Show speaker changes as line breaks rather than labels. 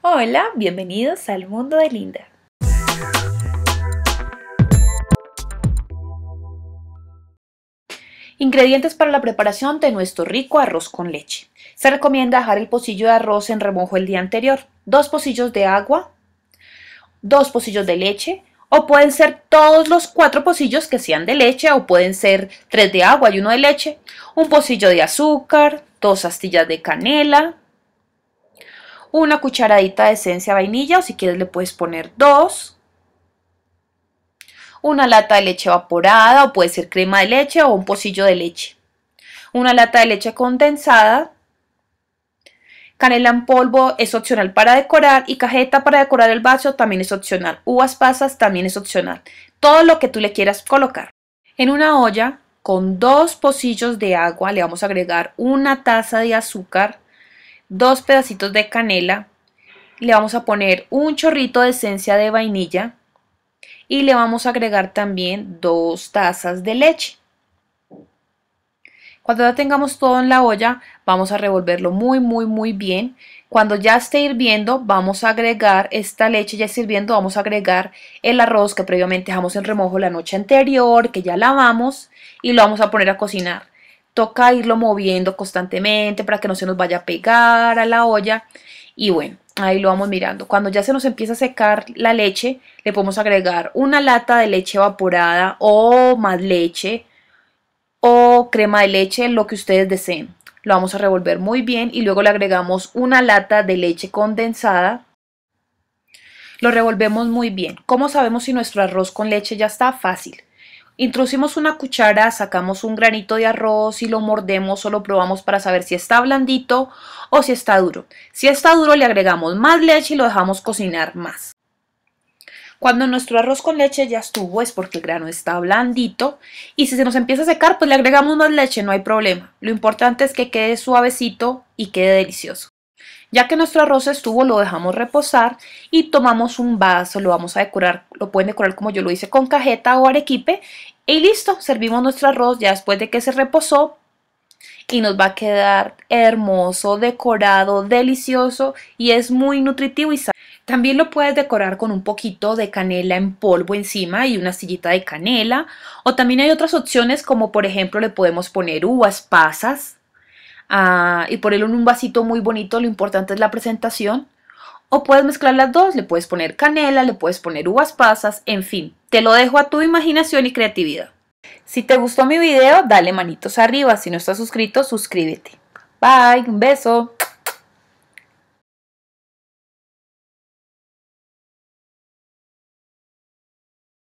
Hola, bienvenidos al mundo de Linda. Ingredientes para la preparación de nuestro rico arroz con leche. Se recomienda dejar el pocillo de arroz en remojo el día anterior, dos pocillos de agua, dos pocillos de leche, o pueden ser todos los cuatro pocillos que sean de leche, o pueden ser tres de agua y uno de leche, un pocillo de azúcar, dos astillas de canela, una cucharadita de esencia vainilla o si quieres le puedes poner dos, una lata de leche evaporada o puede ser crema de leche o un pocillo de leche, una lata de leche condensada, canela en polvo es opcional para decorar y cajeta para decorar el vaso también es opcional, uvas pasas también es opcional, todo lo que tú le quieras colocar. En una olla con dos pocillos de agua le vamos a agregar una taza de azúcar, dos pedacitos de canela, le vamos a poner un chorrito de esencia de vainilla y le vamos a agregar también dos tazas de leche. Cuando ya tengamos todo en la olla, vamos a revolverlo muy, muy, muy bien. Cuando ya esté hirviendo, vamos a agregar esta leche ya está hirviendo, vamos a agregar el arroz que previamente dejamos en remojo la noche anterior, que ya lavamos y lo vamos a poner a cocinar toca irlo moviendo constantemente para que no se nos vaya a pegar a la olla. Y bueno, ahí lo vamos mirando. Cuando ya se nos empieza a secar la leche, le podemos agregar una lata de leche evaporada o más leche o crema de leche, lo que ustedes deseen. Lo vamos a revolver muy bien y luego le agregamos una lata de leche condensada. Lo revolvemos muy bien. ¿Cómo sabemos si nuestro arroz con leche ya está? Fácil. Introducimos una cuchara, sacamos un granito de arroz y lo mordemos o lo probamos para saber si está blandito o si está duro. Si está duro le agregamos más leche y lo dejamos cocinar más. Cuando nuestro arroz con leche ya estuvo es porque el grano está blandito y si se nos empieza a secar pues le agregamos más leche, no hay problema. Lo importante es que quede suavecito y quede delicioso. Ya que nuestro arroz estuvo, lo dejamos reposar y tomamos un vaso, lo vamos a decorar, lo pueden decorar como yo lo hice con cajeta o arequipe y listo, servimos nuestro arroz ya después de que se reposó y nos va a quedar hermoso, decorado, delicioso y es muy nutritivo y También lo puedes decorar con un poquito de canela en polvo encima y una sillita de canela. O también hay otras opciones como por ejemplo le podemos poner uvas pasas Ah, y ponerlo en un vasito muy bonito, lo importante es la presentación. O puedes mezclar las dos, le puedes poner canela, le puedes poner uvas pasas, en fin, te lo dejo a tu imaginación y creatividad. Si te gustó mi video, dale manitos arriba, si no estás suscrito, suscríbete. Bye, un beso.